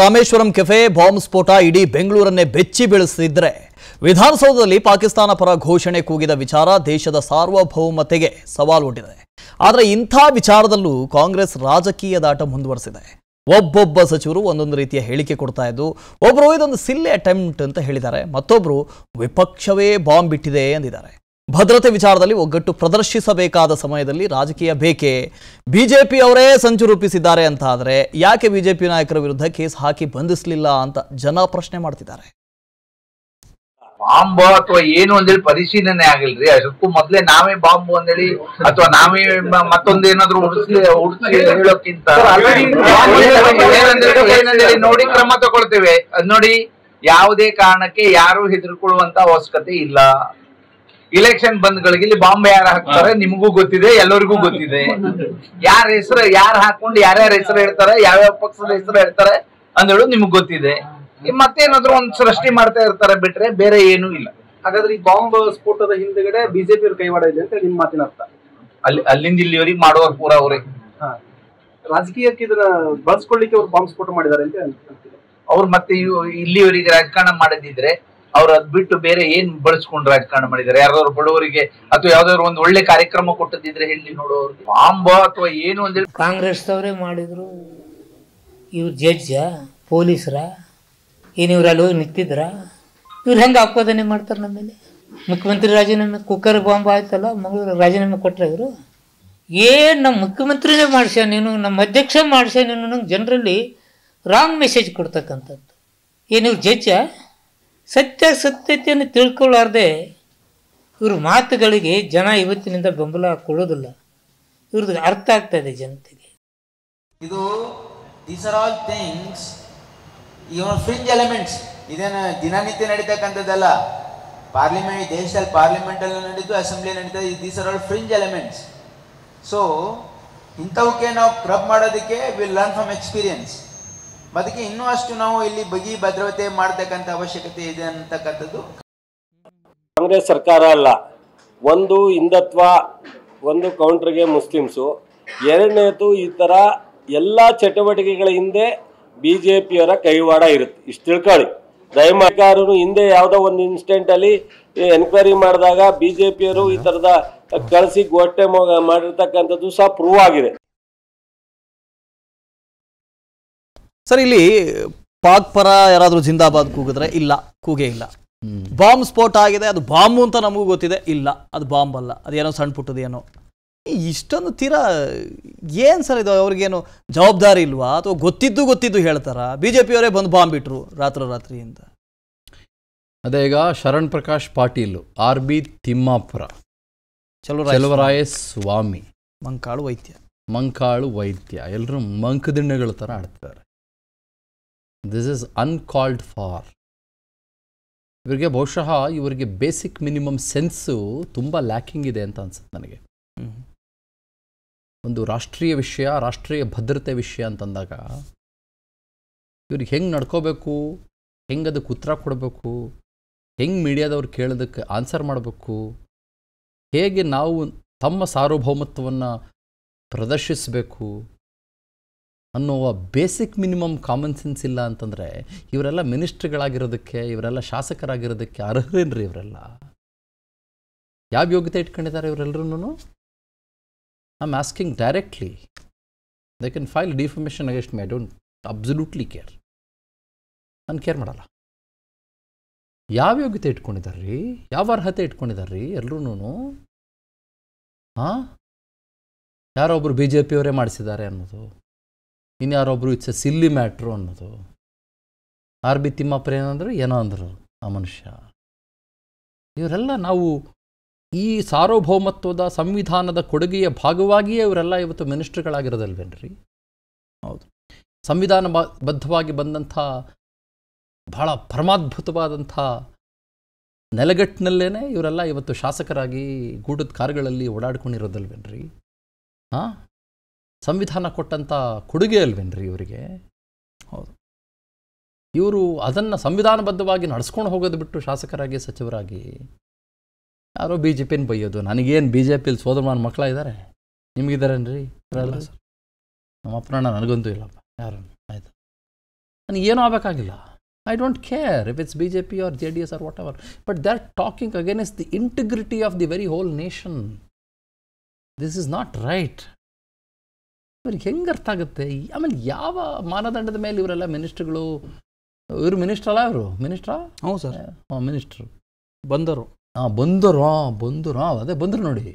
Rameswaram cafe bomb ಸ್ಫೋಟ ಇಡೀ ಬೆಂಗಳೂರನ್ನೇ ಬೆಚ್ಚಿ ಬೀಳಿಸಿದ್ರೆ ವಿಧಾನಸೌಧದಲ್ಲಿ ಪಾಕಿಸ್ತಾನ ಪರ ಘೋಷಣೆ ಕೂಗಿದ ವಿಚಾರ ದೇಶದ ಸಾರ್ವಭೌಮತೆಗೆ ಸವಾಲು ಒಡ್ಡಿದೆ ಆದರೆ ಇಂಥ ವಿಚಾರದಲ್ಲೂ ಕಾಂಗ್ರೆಸ್ ರಾಜಕೀಯ ದಾಟ ಮುಂದುವರೆಸಿದೆ ಒಬ್ಬೊಬ್ಬ ಸಚಿವರು ಒಂದೊಂದು ರೀತಿಯ ಹೇಳಿಕೆ ಕೊಡ್ತಾ ಇದ್ದು ಒಬ್ಬರು ಇದೊಂದು ಸಿಲ್ಲೆ ಅಟೆಂಪ್ಟ್ ಅಂತ ಹೇಳಿದ್ದಾರೆ ಮತ್ತೊಬ್ಬರು ವಿಪಕ್ಷವೇ ಬಾಂಬ್ ಬಿಟ್ಟಿದೆ ಎಂದಿದ್ದಾರೆ ಭದ್ರತೆ ವಿಚಾರದಲ್ಲಿ ಒಗ್ಗಟ್ಟು ಪ್ರದರ್ಶಿಸಬೇಕಾದ ಸಮಯದಲ್ಲಿ ರಾಜಕೀಯ ಬೇಕೆ ಬಿಜೆಪಿ ಅವರೇ ಸಂಚು ರೂಪಿಸಿದ್ದಾರೆ ಅಂತ ಆದರೆ ಯಾಕೆ ಬಿಜೆಪಿ ನಾಯಕರ ವಿರುದ್ಧ ಕೇಸ್ ಹಾಕಿ ಬಂಧಿಸಲಿಲ್ಲ ಅಂತ ಜನ ಪ್ರಶ್ನೆ ಮಾಡ್ತಿದ್ದಾರೆ ಬಾಂಬ್ ಅಥವಾ ಏನು ಅಂದೇಳಿ ಪರಿಶೀಲನೆ ಆಗಿಲ್ರಿ ಅದಕ್ಕೂ ಮೊದ್ಲೇ ನಾವೇ ಬಾಂಬ್ ಅಂದೇಳಿ ಅಥವಾ ನಾವೇ ಮತ್ತೊಂದೇನಾದ್ರೂ ಉಡಿಸ್ಲಿ ಉಡಿಸಿ ಹೇಳೋಕ್ಕಿಂತ ನೋಡಿ ಕ್ರಮ ತಗೊಳ್ತೇವೆ ನೋಡಿ ಯಾವುದೇ ಕಾರಣಕ್ಕೆ ಯಾರು ಹೆದರ್ಕೊಳ್ಳುವಂತ ಅವಶ್ಯಕತೆ ಇಲ್ಲ ಇಲೆಕ್ಷನ್ ಬಂದ್ಗಳಿಗೆ ಇಲ್ಲಿ ಬಾಂಬೆ ಯಾರು ಹಾಕ್ತಾರೆ ನಿಮಗೂ ಗೊತ್ತಿದೆ ಎಲ್ಲರಿಗೂ ಗೊತ್ತಿದೆ ಯಾರ ಹೆಸರು ಯಾರು ಹಾಕೊಂಡು ಯಾರ್ಯಾರ ಹೆಸರು ಹೇಳ್ತಾರೆ ಯಾವ್ಯಾವ ಪಕ್ಷದ ಹೆಸರು ಹೇಳ್ತಾರೆ ಅಂದೇಳು ನಿಮ್ಗೆ ಗೊತ್ತಿದೆ ಮತ್ತೇನಾದ್ರು ಒಂದ್ ಸೃಷ್ಟಿ ಮಾಡ್ತಾ ಇರ್ತಾರೆ ಬಿಟ್ರೆ ಬೇರೆ ಏನೂ ಇಲ್ಲ ಹಾಗಾದ್ರೆ ಈ ಬಾಂಬ್ ಸ್ಫೋಟದ ಹಿಂದೆಗಡೆ ಬಿಜೆಪಿ ಅವ್ರ ಕೈವಾಡ ಇದೆ ಅಂತ ನಿಮ್ ಮಾತಿನ ಅರ್ಥ ಅಲ್ಲಿ ಅಲ್ಲಿಂದ ಇಲ್ಲಿವರೆಗೆ ಮಾಡುವ ಪೂರ ಅವ್ರಿಗೆ ರಾಜಕೀಯಕ್ಕೆ ಇದನ್ನ ಬಳಸ್ಕೊಳ್ಳಿಕ್ಕೆ ಅವ್ರು ಬಾಂಬ್ ಸ್ಫೋಟ ಮಾಡಿದ್ದಾರೆ ಅಂತ ಅವ್ರು ಮತ್ತೆ ಇಲ್ಲಿವರಿಗೆ ರಾಜಕಾರಣ ಮಾಡದಿದ್ರೆ ಅವ್ರು ಅದ್ ಬಿಟ್ಟು ಬೇರೆ ಏನ್ ಬಳಸ್ಕೊಂಡ್ ರಾಜಕಾರಣ ಮಾಡಿದ್ದಾರೆ ಯಾರಾದ್ರು ಬಡವರಿಗೆ ಅಥವಾ ಯಾವ್ದಾದ್ರು ಒಂದು ಒಳ್ಳೆ ಕಾರ್ಯಕ್ರಮ ಕೊಟ್ಟದಿದ್ರೆ ಹೇಳಿ ನೋಡೋರು ಬಾಂಬ ಅಥವಾ ಏನು ಅಂದ್ರೆ ಕಾಂಗ್ರೆಸ್ ಅವರೇ ಮಾಡಿದ್ರು ಇವ್ರು ಜಡ್ಜ ಪೊಲೀಸ್ರ ಏನು ಇವ್ರು ಅಲ್ಲಿ ಹೋಗಿ ನಿಂತಿದ್ರ ಇವ್ರು ಹೆಂಗ ಆಪಾದನೆ ಮಾಡ್ತಾರೆ ನಮ್ಮಲ್ಲಿ ಮುಖ್ಯಮಂತ್ರಿ ರಾಜೀನಾಮೆ ಕುಕ್ಕರ್ ಬಾಂಬ್ ಆಯ್ತಲ್ಲ ಮಂಗಳೂರು ರಾಜೀನಾಮೆ ಕೊಟ್ರ ಇವರು ಏನು ನಮ್ಮ ಮುಖ್ಯಮಂತ್ರಿನೇ ಮಾಡ್ಸ ನೀನು ನಮ್ಮ ಅಧ್ಯಕ್ಷ ಮಾಡಿಸ್ಯ ನೀನು ನಂಗೆ ಜನರಲ್ಲಿ ರಾಂಗ್ ಮೆಸೇಜ್ ಕೊಡ್ತಕ್ಕಂಥದ್ದು ಏನು ಇವ್ರು ಜಡ್ಜ ಸತ್ಯ ಸತ್ಯತೆಯನ್ನು ತಿಳ್ಕೊಳ್ಳಾರ್ದೆ ಇವ್ರ ಮಾತುಗಳಿಗೆ ಜನ ಇವತ್ತಿನಿಂದ ಬೆಂಬಲ ಕೊಡೋದಿಲ್ಲ ಇವ್ರದ್ದು ಅರ್ಥ ಆಗ್ತಾ ಇದೆ ಜನತೆಗೆ ಇದು these are all things even fringe elements ಇದೇನು ದಿನನಿತ್ಯ ನಡೀತಕ್ಕಂಥದ್ದಲ್ಲ ಪಾರ್ಲಿಮೆಂಟ್ ದೇಶದಲ್ಲಿ ಪಾರ್ಲಿಮೆಂಟಲ್ಲಿ ನಡೀತು ಅಸೆಂಬ್ಲಿ ನಡೀತದೆ these are all fringe elements so ಇಂಥವಕ್ಕೆ ನಾವು ಕ್ರಬ್ ಮಾಡೋದಕ್ಕೆ ವಿಲ್ ಲರ್ನ್ ಫ್ರಮ್ ಎಕ್ಸ್ಪೀರಿಯನ್ಸ್ ಅದಕ್ಕೆ ಇನ್ನೂ ಅಷ್ಟು ನಾವು ಇಲ್ಲಿ ಬಗಿ ಭದ್ರತೆ ಮಾಡತಕ್ಕಂಥ ಅವಶ್ಯಕತೆ ಇದೆ ಅಂತಕ್ಕಂಥದ್ದು ಕಾಂಗ್ರೆಸ್ ಸರ್ಕಾರ ಅಲ್ಲ ಒಂದು ಹಿಂದತ್ವ ಒಂದು ಕೌಂಟ್ರಿಗೆ ಮುಸ್ಲಿಮ್ಸು ಎರಡನೇದು ಈ ಥರ ಎಲ್ಲ ಚಟುವಟಿಕೆಗಳ ಹಿಂದೆ ಬಿ ಜೆ ಪಿಯವರ ಕೈವಾಡ ಇರುತ್ತೆ ಇಷ್ಟು ತಿಳ್ಕೊಳ್ಳಿ ದಯಮಾಕಾರರು ಹಿಂದೆ ಯಾವುದೋ ಒಂದು ಇನ್ಸ್ಟೆಂಟಲ್ಲಿ ಎನ್ಕ್ವೈರಿ ಮಾಡಿದಾಗ ಬಿ ಜೆ ಪಿಯವರು ಈ ಥರದ ಕಳಿಸಿ ಗೋಟೆ ಮಾಡಿರ್ತಕ್ಕಂಥದ್ದು ಸಹ ಪ್ರೂವ್ ಆಗಿದೆ ಸರ್ ಇಲ್ಲಿ ಪಾಕ್ ಪರ ಯಾರಾದರೂ ಜಿಂದಾಬಾದ್ ಕೂಗಿದ್ರೆ ಇಲ್ಲ ಕೂಗೇ ಇಲ್ಲ ಬಾಂಬ್ ಸ್ಫೋಟ ಆಗಿದೆ ಅದು ಬಾಂಬು ಅಂತ ನಮಗೂ ಗೊತ್ತಿದೆ ಇಲ್ಲ ಅದು ಬಾಂಬ್ ಅಲ್ಲ ಅದೇನೋ ಸಣ್ಣ ಪುಟ್ಟದೇನೋ ಇಷ್ಟೊಂದು ತೀರಾ ಏನು ಸರ್ ಇದು ಅವ್ರಿಗೇನು ಜವಾಬ್ದಾರಿ ಇಲ್ವಾ ಅಥವಾ ಗೊತ್ತಿದ್ದು ಗೊತ್ತಿದ್ದು ಹೇಳ್ತಾರ ಬಿ ಜೆ ಪಿಯವರೇ ಬಂದು ಬಾಂಬ್ ಬಿಟ್ರು ರಾತ್ರೋರಾತ್ರಿಯಿಂದ ಅದೇ ಈಗ ಶರಣ್ ಪ್ರಕಾಶ್ ಪಾಟೀಲ್ ಆರ್ ಬಿ ತಿಮ್ಮಾಪುರ ಚೆಲುವರಾಯ ಸ್ವಾಮಿ ಮಂಕಾಳು ವೈದ್ಯ ಮಂಕಾಳು ವೈದ್ಯ ಎಲ್ಲರೂ ಮಂಕದಿಣ್ಣೆಗಳ ಥರ ಆಡ್ತಾರೆ ದಿಸ್ ಇಸ್ ಅನ್ಕಾಲ್ಡ್ ಫಾರ್ ಇವರಿಗೆ ಬಹುಶಃ ಇವರಿಗೆ ಬೇಸಿಕ್ ಮಿನಿಮಮ್ ಸೆನ್ಸು ತುಂಬ ಲ್ಯಾಕಿಂಗ್ ಇದೆ ಅಂತ ಅನ್ಸುತ್ತೆ ನನಗೆ ಒಂದು ರಾಷ್ಟ್ರೀಯ ವಿಷಯ ರಾಷ್ಟ್ರೀಯ ಭದ್ರತೆ ವಿಷಯ ಅಂತಂದಾಗ ಇವ್ರಿಗೆ ಹೆಂಗೆ ನಡ್ಕೋಬೇಕು ಹೆಂಗೆ ಅದಕ್ಕೆ ಉತ್ತರ ಕೊಡಬೇಕು ಹೆಂಗೆ ಮೀಡಿಯಾದವ್ರು ಕೇಳೋದಕ್ಕೆ ಆನ್ಸರ್ ಮಾಡಬೇಕು ಹೇಗೆ ನಾವು ತಮ್ಮ ಸಾರ್ವಭೌಮತ್ವವನ್ನು ಪ್ರದರ್ಶಿಸಬೇಕು ಅನ್ನುವ ಬೇಸಿಕ್ ಮಿನಿಮಮ್ ಕಾಮನ್ ಸೆನ್ಸ್ ಇಲ್ಲ ಅಂತಂದರೆ ಇವರೆಲ್ಲ ಮಿನಿಸ್ಟ್ರಿಗಳಾಗಿರೋದಕ್ಕೆ ಇವರೆಲ್ಲ ಶಾಸಕರಾಗಿರೋದಕ್ಕೆ ಅರ್ಹರೇನ್ರಿ ಇವರೆಲ್ಲ ಯಾವ ಯೋಗ್ಯತೆ ಇಟ್ಕೊಂಡಿದ್ದಾರೆ ಇವರೆಲ್ಲರೂ I am asking directly they can file defamation against my don't absolutely care ನಾನು ಕೇರ್ ಮಾಡಲ್ಲ ಯಾವ ಯೋಗ್ಯತೆ ಇಟ್ಕೊಂಡಿದ್ದಾರೆ ಯಾವ ಅರ್ಹತೆ ಇಟ್ಕೊಂಡಿದ್ದಾರೆ ಎಲ್ಲರೂ ಹಾಂ ಯಾರೋ ಬಿ ಜೆ ಪಿಯವರೇ ಮಾಡಿಸಿದ್ದಾರೆ ಅನ್ನೋದು ಇನ್ಯಾರೊಬ್ರು ಇಟ್ಸ್ ಎ ಸಿಲ್ಲಿ ಮ್ಯಾಟ್ರು ಅನ್ನೋದು ಆರ್ ಬಿ ತಿಮ್ಮಪ್ಪರು ಏನೋ ಅಂದರು ಆ ಮನುಷ್ಯ ಇವರೆಲ್ಲ ನಾವು ಈ ಸಾರ್ವಭೌಮತ್ವದ ಸಂವಿಧಾನದ ಕೊಡುಗೆಯ ಭಾಗವಾಗಿಯೇ ಇವರೆಲ್ಲ ಇವತ್ತು ಮಿನಿಸ್ಟ್ರಿಗಳಾಗಿರೋದಲ್ವೇನ್ರಿ ಹೌದು ಸಂವಿಧಾನ ಬದ್ಧವಾಗಿ ಬಂದಂಥ ಭಾಳ ಪರಮಾದ್ಭುತವಾದಂಥ ನೆಲಗಟ್ಟಿನಲ್ಲೇ ಇವರೆಲ್ಲ ಇವತ್ತು ಶಾಸಕರಾಗಿ ಗೂಡದ ಕಾರ್ಗಳಲ್ಲಿ ಓಡಾಡ್ಕೊಂಡಿರೋದಲ್ವೇನ್ರಿ ಹಾಂ ಸಂವಿಧಾನ ಕೊಟ್ಟಂಥ ಕೊಡುಗೆ ಅಲ್ವೇನ್ರಿ ಇವರಿಗೆ ಹೌದು ಇವರು ಅದನ್ನು ಸಂವಿಧಾನಬದ್ಧವಾಗಿ ನಡೆಸ್ಕೊಂಡು ಹೋಗೋದು ಬಿಟ್ಟು ಶಾಸಕರಾಗಿ ಸಚಿವರಾಗಿ ಯಾರೋ ಬಿ ಜೆ ಪಿನ ಬೈಯೋದು ನನಗೇನು ಬಿ ಜೆ ಪಿಲಿ ಸೋದರ ನನ್ನ ಮಕ್ಕಳ ಇದ್ದಾರೆ ನಿಮಗಿದ್ದಾರೇನ್ರಿ ಸರ್ ನಮ್ಮ ಅಪ್ರಾಣ ನನಗಂತೂ ಇಲ್ಲಪ್ಪ ಯಾರು ಆಯಿತು ನನಗೇನು ಆಗಬೇಕಾಗಿಲ್ಲ I don't care if it's B J P or J D S or whatever but they are talking against the integrity of the very whole nation this is not right ಇವ್ರಿಗೆ ಹೆಂಗೆ ಅರ್ಥ ಆಗುತ್ತೆ ಆಮೇಲೆ ಯಾವ ಮಾನದಂಡದ ಮೇಲೆ ಇವರೆಲ್ಲ ಮಿನಿಸ್ಟ್ರುಗಳು ಇವರು ಅಲ್ಲ ಇವರು ಮಿನಿಸ್ಟ್ರ ಹ್ಞೂ ಸರ್ ಹಾಂ ಮಿನಿಸ್ಟ್ರು ಬಂದರು ಹಾಂ ಬಂದರು ಹಾಂ ಬಂದರು ಹಾಂ ಅದೇ ಬಂದರು ನೋಡಿ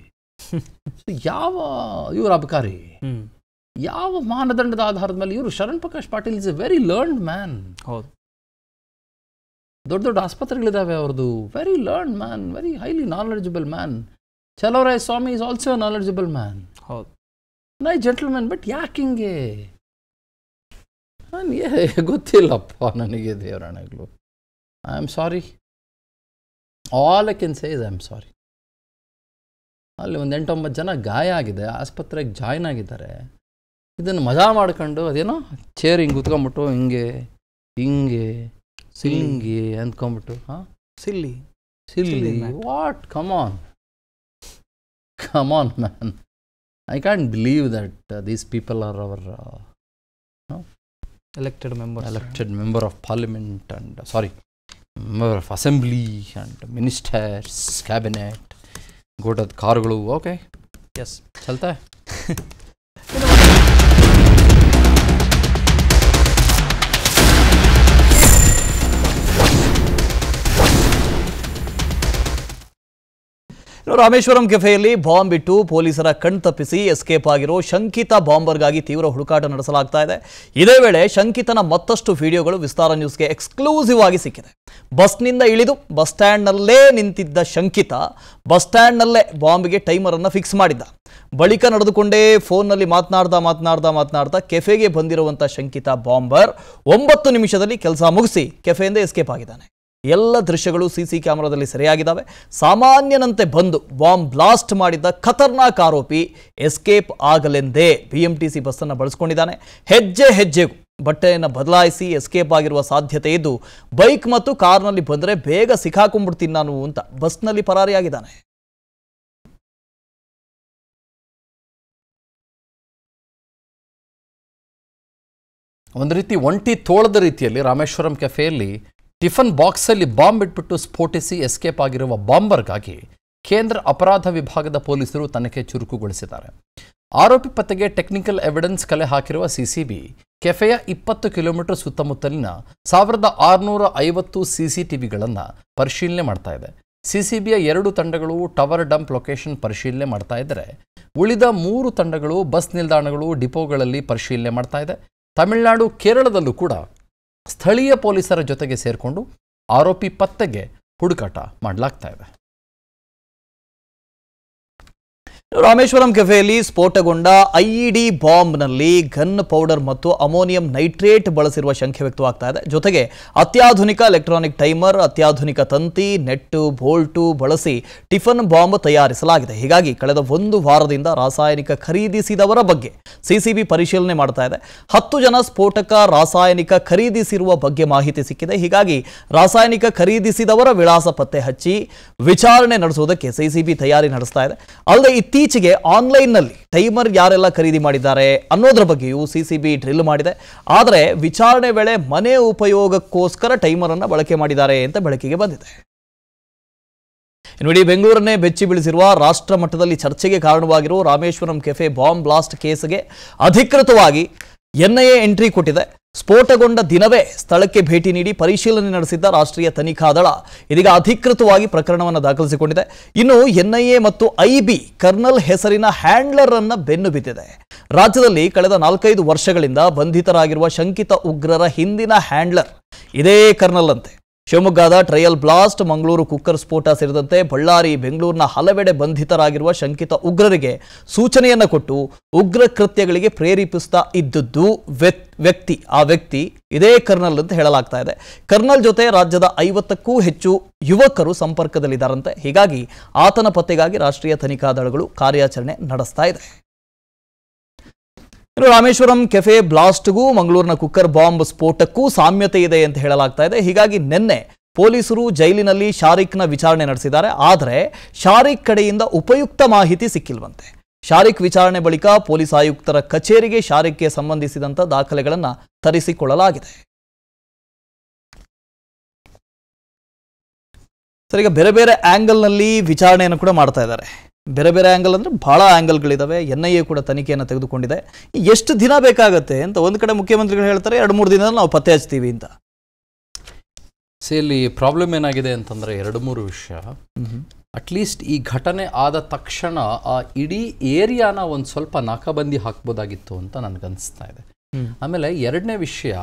ಯಾವ ಇವ್ರ ಅಬಕಾರಿ ಯಾವ ಮಾನದಂಡದ ಆಧಾರದ ಮೇಲೆ ಇವರು Sharan Prakash Patil is a very learned man ಹೌದು ದೊಡ್ಡ ದೊಡ್ಡ ಆಸ್ಪತ್ರೆಗಳಿದ್ದಾವೆ ಅವ್ರದ್ದು very learn man very highly knowledgeable man Chaluvaraya Swamy is also knowledgeable man ನೈ ಮ್ಯಾನ್ ಬಟ್ ಯಾಕೆ ಹಿಂಗೆ ನನಗೆ ಗೊತ್ತಿಲ್ಲಪ್ಪ ನನಗೆ ದೇವರಾಣಗಳು I am sorry all I can is I am sorry ಅಲ್ಲಿ ಒಂದು ಎಂಟೊಂಬತ್ತು ಜನ ಗಾಯ ಆಗಿದೆ ಆಸ್ಪತ್ರೆಗೆ ಜಾಯ್ನ್ ಆಗಿದ್ದಾರೆ ಇದನ್ನು ಮಜಾ ಮಾಡ್ಕೊಂಡು ಅದೇನೋ ಚೇರ್ ಹಿಂಗೆ ಕುತ್ಕೊಂಬಿಟ್ಟು ಹಿಂಗೆ ಹಿಂಗೆ ಸಿಲ್ಲಿಂಗಿ ಅಂದ್ಕೊಂಬಿಟ್ಟು ಹಾಂ silly silly what come on come on man I can't believe that uh, these people are our uh, no? elected members, elected member of parliament and uh, sorry, member of assembly and ministers, cabinet. Go to the car glue. Okay. Yes. Chalta hai. Rameshwaram ಕೆಫೆಯಲ್ಲಿ bomb ಇಟ್ಟು ಪೊಲೀಸರ ತಪ್ಪಿಸಿ escape ಆಗಿರೋ ಶಂಕಿತ ಬಾಂಬರ್ಗಾಗಿ ತೀವ್ರ ಹುಡುಕಾಟ ನಡೆಸಲಾಗ್ತಾ ಇದೆ ಇದೇ ವೇಳೆ ಶಂಕಿತನ ಮತ್ತಷ್ಟು ವಿಡಿಯೋಗಳು ವಿಸ್ತಾರ ನ್ಯೂಸ್ಗೆ ಎಕ್ಸ್ಕ್ಲೂಸಿವ್ ಆಗಿ ಸಿಕ್ಕಿದೆ ಬಸ್ನಿಂದ ಇಳಿದು ಬಸ್ ಸ್ಟ್ಯಾಂಡ್ನಲ್ಲೇ ನಿಂತಿದ್ದ ಶಂಕಿತ ಬಸ್ ಸ್ಟ್ಯಾಂಡ್ನಲ್ಲೇ ಬಾಂಬ್ಗೆ ಟೈಮರನ್ನು ಫಿಕ್ಸ್ ಮಾಡಿದ್ದ ಬಳಿಕ ನಡೆದುಕೊಂಡೇ ಫೋನ್ನಲ್ಲಿ ಮಾತನಾಡ್ದ ಮಾತನಾಡ್ದ ಮಾತನಾಡ್ದ ಕೆಫೆಗೆ ಬಂದಿರುವಂಥ ಶಂಕಿತ ಬಾಂಬರ್ ಒಂಬತ್ತು ನಿಮಿಷದಲ್ಲಿ ಕೆಲಸ ಮುಗಿಸಿ ಕೆಫೆಯಿಂದ ಎಸ್ಕೇಪ್ ಆಗಿದ್ದಾನೆ ಎಲ್ಲ ದೃಶ್ಯಗಳು ಸಿ ಸಿ ಕ್ಯಾಮರಾದಲ್ಲಿ ಸರಿಯಾಗಿದ್ದಾವೆ ಸಾಮಾನ್ಯನಂತೆ ಬಂದು ಬಾಂಬ್ ಬ್ಲಾಸ್ಟ್ ಮಾಡಿದ್ದ ಖತರ್ನಾಕ್ ಆರೋಪಿ ಎಸ್ಕೇಪ್ ಆಗಲೆಂದೇ ಬಿ ಎಂ ಟಿ ಸಿ ಬಸ್ಸನ್ನು ಬಳಸ್ಕೊಂಡಿದ್ದಾನೆ ಹೆಜ್ಜೆ ಹೆಜ್ಜೆಗೂ ಬಟ್ಟೆಯನ್ನು ಬದಲಾಯಿಸಿ ಎಸ್ಕೇಪ್ ಆಗಿರುವ ಸಾಧ್ಯತೆ ಇದ್ದು ಬೈಕ್ ಮತ್ತು ಕಾರ್ನಲ್ಲಿ ಬಂದರೆ ಬೇಗ ಸಿಕ್ಕಾಕೊಂಡ್ಬಿಡ್ತೀನಿ ನಾನು ಅಂತ ಬಸ್ನಲ್ಲಿ ಪರಾರಿಯಾಗಿದ್ದಾನೆ ಒಂದು ರೀತಿ ಒಂಟಿ ತೋಳದ ರೀತಿಯಲ್ಲಿ ರಾಮೇಶ್ವರಂ ಕೆಫೆಯಲ್ಲಿ ಟಿಫನ್ ಬಾಕ್ಸಲ್ಲಿ ಬಾಂಬ್ ಇಟ್ಬಿಟ್ಟು ಸ್ಫೋಟಿಸಿ ಎಸ್ಕೇಪ್ ಆಗಿರುವ ಬಾಂಬರ್ಗಾಗಿ ಕೇಂದ್ರ ಅಪರಾಧ ವಿಭಾಗದ ಪೊಲೀಸರು ತನಿಖೆ ಚುರುಕುಗೊಳಿಸಿದ್ದಾರೆ ಆರೋಪಿ ಪತ್ತೆಗೆ ಟೆಕ್ನಿಕಲ್ ಎವಿಡೆನ್ಸ್ ಕಲೆ ಹಾಕಿರುವ ಸಿಸಿಬಿ ಕೆಫೆಯ ಇಪ್ಪತ್ತು ಕಿಲೋಮೀಟರ್ ಸುತ್ತಮುತ್ತಲಿನ ಸಾವಿರದ ಆರುನೂರ ಐವತ್ತು ಸಿಸಿಟಿವಿಗಳನ್ನು ಪರಿಶೀಲನೆ ಮಾಡ್ತಾ ಇದೆ ಸಿಸಿಬಿಯ ಎರಡು ತಂಡಗಳು ಟವರ್ ಡಂಪ್ ಲೊಕೇಶನ್ ಪರಿಶೀಲನೆ ಮಾಡ್ತಾ ಇದ್ದರೆ ಉಳಿದ ಮೂರು ತಂಡಗಳು ಬಸ್ ನಿಲ್ದಾಣಗಳು ಡಿಪೋಗಳಲ್ಲಿ ಪರಿಶೀಲನೆ ಮಾಡ್ತಾ ಇದೆ ತಮಿಳುನಾಡು ಕೇರಳದಲ್ಲೂ ಕೂಡ ಸ್ಥಳೀಯ ಪೊಲೀಸರ ಜೊತೆಗೆ ಸೇರಿಕೊಂಡು ಆರೋಪಿ ಪತ್ತೆಗೆ ಹುಡುಕಾಟ ಮಾಡಲಾಗ್ತಾ ಇದೆ ರಾಮೇಶ್ವರಂ ಕೆಫೆಯಲ್ಲಿ ಸ್ಫೋಟಗೊಂಡ ಐಇಡಿ ಬಾಂಬ್ನಲ್ಲಿ ಗನ್ ಪೌಡರ್ ಮತ್ತು ಅಮೋನಿಯಂ ನೈಟ್ರೇಟ್ ಬಳಸಿರುವ ಶಂಕೆ ವ್ಯಕ್ತವಾಗ್ತಾ ಇದೆ ಜೊತೆಗೆ ಅತ್ಯಾಧುನಿಕ ಎಲೆಕ್ಟ್ರಾನಿಕ್ ಟೈಮರ್ ಅತ್ಯಾಧುನಿಕ ತಂತಿ ನೆಟ್ಟು ಬೋಲ್ಟು ಬಳಸಿ ಟಿಫನ್ ಬಾಂಬ್ ತಯಾರಿಸಲಾಗಿದೆ ಹೀಗಾಗಿ ಕಳೆದ ಒಂದು ವಾರದಿಂದ ರಾಸಾಯನಿಕ ಖರೀದಿಸಿದವರ ಬಗ್ಗೆ ಸಿಸಿಬಿ ಪರಿಶೀಲನೆ ಮಾಡ್ತಾ ಇದೆ ಹತ್ತು ಜನ ಸ್ಫೋಟಕ ರಾಸಾಯನಿಕ ಖರೀದಿಸಿರುವ ಬಗ್ಗೆ ಮಾಹಿತಿ ಸಿಕ್ಕಿದೆ ಹೀಗಾಗಿ ರಾಸಾಯನಿಕ ಖರೀದಿಸಿದವರ ವಿಳಾಸ ಪತ್ತೆ ಹಚ್ಚಿ ವಿಚಾರಣೆ ನಡೆಸುವುದಕ್ಕೆ ಸಿಸಿಬಿ ತಯಾರಿ ನಡೆಸ್ತಾ ಇದೆ ಅಲ್ಲದೆ ಇತ್ತೀಚೆಗೆ ಇತ್ತೀಚೆಗೆ ಆನ್ಲೈನ್ನಲ್ಲಿ ಟೈಮರ್ ಯಾರೆಲ್ಲ ಖರೀದಿ ಮಾಡಿದ್ದಾರೆ ಅನ್ನೋದ್ರ ಬಗ್ಗೆಯೂ ಸಿ ಸಿ ಬಿ ಡ್ರಿಲ್ ಮಾಡಿದೆ ಆದರೆ ವಿಚಾರಣೆ ವೇಳೆ ಮನೆ ಉಪಯೋಗಕ್ಕೋಸ್ಕರ ಟೈಮರನ್ನು ಬಳಕೆ ಮಾಡಿದ್ದಾರೆ ಅಂತ ಬೆಳಕಿಗೆ ಬಂದಿದೆ ನೋಡಿ ಬೆಂಗಳೂರನ್ನೇ ಬೆಚ್ಚಿ ಬೀಳಿಸಿರುವ ರಾಷ್ಟ್ರ ಮಟ್ಟದಲ್ಲಿ ಚರ್ಚೆಗೆ ಕಾರಣವಾಗಿರುವ ರಾಮೇಶ್ವರಂ ಕೆಫೆ ಬಾಂಬ್ ಬ್ಲಾಸ್ಟ್ ಕೇಸ್ಗೆ ಅಧಿಕೃತವಾಗಿ ಎನ್ಐಎ ಎಂಟ್ರಿ ಕೊಟ್ಟಿದೆ ಸ್ಫೋಟಗೊಂಡ ದಿನವೇ ಸ್ಥಳಕ್ಕೆ ಭೇಟಿ ನೀಡಿ ಪರಿಶೀಲನೆ ನಡೆಸಿದ್ದ ರಾಷ್ಟ್ರೀಯ ತನಿಖಾ ದಳ ಇದೀಗ ಅಧಿಕೃತವಾಗಿ ಪ್ರಕರಣವನ್ನು ದಾಖಲಿಸಿಕೊಂಡಿದೆ ಇನ್ನು ಎನ್ಐಎ ಮತ್ತು ಐಬಿ ಕರ್ನಲ್ ಹೆಸರಿನ ಹ್ಯಾಂಡ್ಲರ್ ಅನ್ನ ಬೆನ್ನು ಬಿದ್ದಿದೆ ರಾಜ್ಯದಲ್ಲಿ ಕಳೆದ ನಾಲ್ಕೈದು ವರ್ಷಗಳಿಂದ ಬಂಧಿತರಾಗಿರುವ ಶಂಕಿತ ಉಗ್ರರ ಹಿಂದಿನ ಹ್ಯಾಂಡ್ಲರ್ ಇದೇ ಕರ್ನಲ್ ಅಂತೆ ಶಿವಮೊಗ್ಗದ ಟ್ರಯಲ್ ಬ್ಲಾಸ್ಟ್ ಮಂಗಳೂರು ಕುಕ್ಕರ್ ಸ್ಫೋಟ ಸೇರಿದಂತೆ ಬಳ್ಳಾರಿ ಬೆಂಗಳೂರಿನ ಹಲವೆಡೆ ಬಂಧಿತರಾಗಿರುವ ಶಂಕಿತ ಉಗ್ರರಿಗೆ ಸೂಚನೆಯನ್ನು ಕೊಟ್ಟು ಉಗ್ರ ಕೃತ್ಯಗಳಿಗೆ ಪ್ರೇರೇಪಿಸ್ತಾ ಇದ್ದದ್ದು ವ್ಯಕ್ತಿ ಆ ವ್ಯಕ್ತಿ ಇದೇ ಕರ್ನಲ್ ಅಂತ ಹೇಳಲಾಗ್ತಾ ಇದೆ ಕರ್ನಲ್ ಜೊತೆ ರಾಜ್ಯದ ಐವತ್ತಕ್ಕೂ ಹೆಚ್ಚು ಯುವಕರು ಸಂಪರ್ಕದಲ್ಲಿದ್ದಾರಂತೆ ಹೀಗಾಗಿ ಆತನ ಪತ್ತೆಗಾಗಿ ರಾಷ್ಟ್ರೀಯ ತನಿಖಾ ದಳಗಳು ಕಾರ್ಯಾಚರಣೆ ನಡೆಸ್ತಾ ಇದೆ ಇನ್ನು ರಾಮೇಶ್ವರಂ ಕೆಫೆ ಬ್ಲಾಸ್ಟ್ಗೂ ಮಂಗಳೂರಿನ ಕುಕ್ಕರ್ ಬಾಂಬ್ ಸ್ಫೋಟಕ್ಕೂ ಸಾಮ್ಯತೆ ಇದೆ ಅಂತ ಹೇಳಲಾಗ್ತಾ ಇದೆ ಹೀಗಾಗಿ ನಿನ್ನೆ ಪೊಲೀಸರು ಜೈಲಿನಲ್ಲಿ ಶಾರೀಖ್ನ ವಿಚಾರಣೆ ನಡೆಸಿದ್ದಾರೆ ಆದರೆ ಶಾರಿಕ್ ಕಡೆಯಿಂದ ಉಪಯುಕ್ತ ಮಾಹಿತಿ ಸಿಕ್ಕಿಲ್ವಂತೆ ಶಾರಿಕ್ ವಿಚಾರಣೆ ಬಳಿಕ ಪೊಲೀಸ್ ಆಯುಕ್ತರ ಕಚೇರಿಗೆ ಶಾರೀಖ್ಗೆ ಸಂಬಂಧಿಸಿದಂಥ ದಾಖಲೆಗಳನ್ನು ತರಿಸಿಕೊಳ್ಳಲಾಗಿದೆ ಸರಿ ಈಗ ಬೇರೆ ಬೇರೆ ಆ್ಯಂಗಲ್ನಲ್ಲಿ ವಿಚಾರಣೆಯನ್ನು ಕೂಡ ಮಾಡ್ತಾ ಇದ್ದಾರೆ ಬೇರೆ ಬೇರೆ ಆ್ಯಂಗಲ್ ಅಂದರೆ ಭಾಳ ಆ್ಯಂಗಲ್ಗಳಿದ್ದಾವೆ ಎನ್ ಐ ಎ ಕೂಡ ತನಿಖೆಯನ್ನು ತೆಗೆದುಕೊಂಡಿದೆ ಎಷ್ಟು ದಿನ ಬೇಕಾಗತ್ತೆ ಅಂತ ಒಂದು ಕಡೆ ಮುಖ್ಯಮಂತ್ರಿಗಳು ಹೇಳ್ತಾರೆ ಎರಡು ಮೂರು ದಿನದಲ್ಲಿ ನಾವು ಪತ್ತೆ ಹಚ್ತೀವಿ ಅಂತ ಸೊ ಇಲ್ಲಿ ಪ್ರಾಬ್ಲಮ್ ಏನಾಗಿದೆ ಅಂತಂದರೆ ಎರಡು ಮೂರು ವಿಷಯ ಅಟ್ಲೀಸ್ಟ್ ಈ ಘಟನೆ ಆದ ತಕ್ಷಣ ಆ ಇಡೀ ಏರಿಯಾನ ಒಂದು ಸ್ವಲ್ಪ ನಾಕಾಬಂದಿ ಹಾಕ್ಬೋದಾಗಿತ್ತು ಅಂತ ನನಗನ್ನಿಸ್ತಾ ಇದೆ ಆಮೇಲೆ ಎರಡನೇ ವಿಷಯ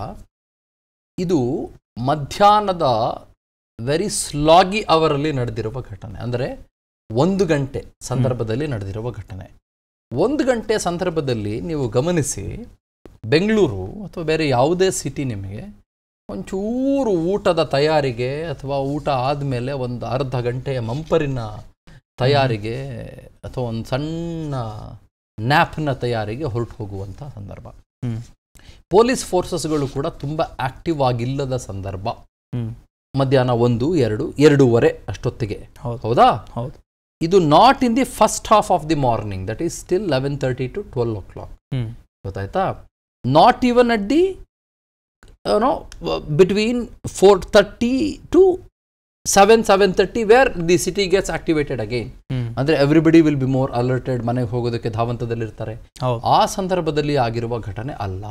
ಇದು ಮಧ್ಯಾಹ್ನದ ವೆರಿ ಸ್ಲಾಗಿ ಅವರಲ್ಲಿ ನಡೆದಿರುವ ಘಟನೆ ಅಂದರೆ ಒಂದು ಗಂಟೆ ಸಂದರ್ಭದಲ್ಲಿ ನಡೆದಿರುವ ಘಟನೆ ಒಂದು ಗಂಟೆ ಸಂದರ್ಭದಲ್ಲಿ ನೀವು ಗಮನಿಸಿ ಬೆಂಗಳೂರು ಅಥವಾ ಬೇರೆ ಯಾವುದೇ ಸಿಟಿ ನಿಮಗೆ ಒಂಚೂರು ಊಟದ ತಯಾರಿಗೆ ಅಥವಾ ಊಟ ಆದಮೇಲೆ ಒಂದು ಅರ್ಧ ಗಂಟೆಯ ಮಂಪರಿನ ತಯಾರಿಗೆ ಅಥವಾ ಒಂದು ಸಣ್ಣ ನ್ಯಾಪ್ನ ತಯಾರಿಗೆ ಹೊರಟು ಹೋಗುವಂಥ ಸಂದರ್ಭ ಪೊಲೀಸ್ ಫೋರ್ಸಸ್ಗಳು ಕೂಡ ತುಂಬ ಆಕ್ಟಿವ್ ಆಗಿಲ್ಲದ ಸಂದರ್ಭ ಮಧ್ಯಾಹ್ನ ಒಂದು ಎರಡು ಎರಡೂವರೆ ಅಷ್ಟೊತ್ತಿಗೆ ಹೌದಾ ಹೌದು ಇದು not in the first half of the morning that is still eleven thirty to twelve o'clock ಗೊತ್ತಾಯ್ತಾ not even at the no between four thirty to seven seven thirty where the city gets activated again ಅಂದ್ರೆ everybody will be more alerted ಮನೆಗೆ ಹೋಗೋದಕ್ಕೆ ಧಾವಂತದಲ್ಲಿರ್ತಾರೆ ಆ ಸಂದರ್ಭದಲ್ಲಿ ಆಗಿರುವ ಘಟನೆ ಅಲ್ಲ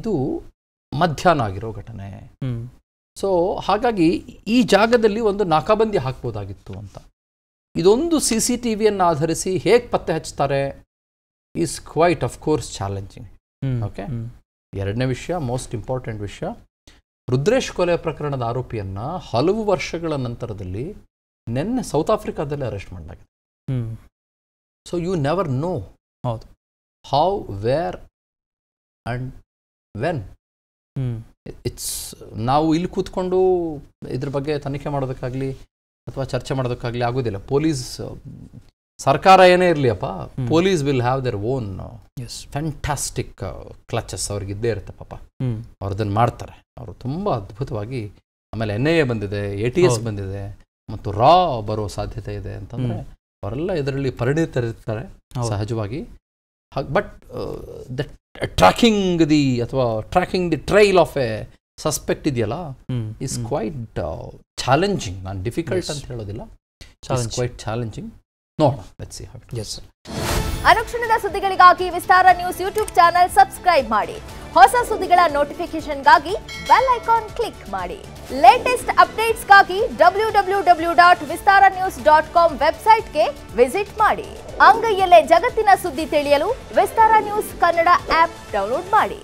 ಇದು ಮಧ್ಯಾಹ್ನ ಆಗಿರೋ ಘಟನೆ ಸೊ ಹಾಗಾಗಿ ಈ ಜಾಗದಲ್ಲಿ ಒಂದು ನಾಕಾಬಂದಿ ಹಾಕ್ಬೋದಾಗಿತ್ತು ಅಂತ ಇದೊಂದು ಸಿ ಸಿ ಟಿ ವಿಯನ್ನು ಆಧರಿಸಿ ಹೇಗೆ ಪತ್ತೆ ಹಚ್ತಾರೆ is quite of course challenging okay ಎರಡನೇ ವಿಷಯ ಮೋಸ್ಟ್ ಇಂಪಾರ್ಟೆಂಟ್ ವಿಷಯ ರುದ್ರೇಶ್ ಕೊಲೆ ಪ್ರಕರಣದ ಆರೋಪಿಯನ್ನು ಹಲವು ವರ್ಷಗಳ ನಂತರದಲ್ಲಿ ನಿನ್ನೆ ಸೌತ್ ಆಫ್ರಿಕಾದಲ್ಲಿ ಅರೆಸ್ಟ್ ಮಾಡಲಾಗಿದೆ ಸೊ ಯು ನೆವರ್ ನೋ ಹೌದು how where and when it's ನಾವು ಇಲ್ಲಿ ಕೂತ್ಕೊಂಡು ಇದ್ರ ಬಗ್ಗೆ ತನಿಖೆ ಮಾಡೋದಕ್ಕಾಗಲಿ ಅಥವಾ ಚರ್ಚೆ ಮಾಡೋದಕ್ಕಾಗಲಿ ಆಗೋದಿಲ್ಲ ಪೊಲೀಸ್ ಸರ್ಕಾರ ಏನೇ ಅಪ್ಪ police will have their own fantastic clutches ಅವ್ರಿಗೆ ಇದ್ದೇ ಇರುತ್ತೆ ಪಾಪ ಅದನ್ನು ಮಾಡ್ತಾರೆ ಅವರು ತುಂಬ ಅದ್ಭುತವಾಗಿ ಆಮೇಲೆ ಎನ್ ಐ ಎ ಬಂದಿದೆ ಎ ಟಿ ಎಸ್ ಬಂದಿದೆ ಮತ್ತು ರಾ ಬರೋ ಸಾಧ್ಯತೆ ಇದೆ ಅಂತಂದರೆ ಅವರೆಲ್ಲ ಇದರಲ್ಲಿ ಪರಿಣಿತರಿರ್ತಾರೆ ಸಹಜವಾಗಿ ಬಟ್ ದ ಟ್ರ್ಯಾಕಿಂಗ್ ದಿ ಅಥವಾ tracking the trail of a suspect ಇದೆಯಲ್ಲ ಇಸ್ ಕ್ವೈಟ್ ಚಾಲೆಂಜಿಂಗ್ ನಾನು ಡಿಫಿಕಲ್ಟ್ ಅಂತ ಹೇಳೋದಿಲ್ಲ ಚಾಲೆಂಜಿಂಗ್ ಅನುಕ್ಷಣದ ಸುದ್ದಿಗಳಿಗಾಗಿ Vistara news YouTube channel subscribe ಮಾಡಿ ಹೊಸ ಸುದ್ದಿಗಳ ನೋಟಿಫಿಕೇಶನ್ಗಾಗಿ ಬೆಲ್ ಐಕಾನ್ ಕ್ಲಿಕ್ ಮಾಡಿ ಲೇಟೆಸ್ಟ್ ಅಪ್ಡೇಟ್ಸ್ಗಾಗಿ W W W dot Vistara news dot com ವೆಬ್ಸೈಟ್ಗೆ ವಿಸಿಟ್ ಮಾಡಿ ಅಂಗೈಯಲ್ಲೇ ಜಗತ್ತಿನ ಸುದ್ದಿ ತಿಳಿಯಲು Vistara news Kannada app download ಮಾಡಿ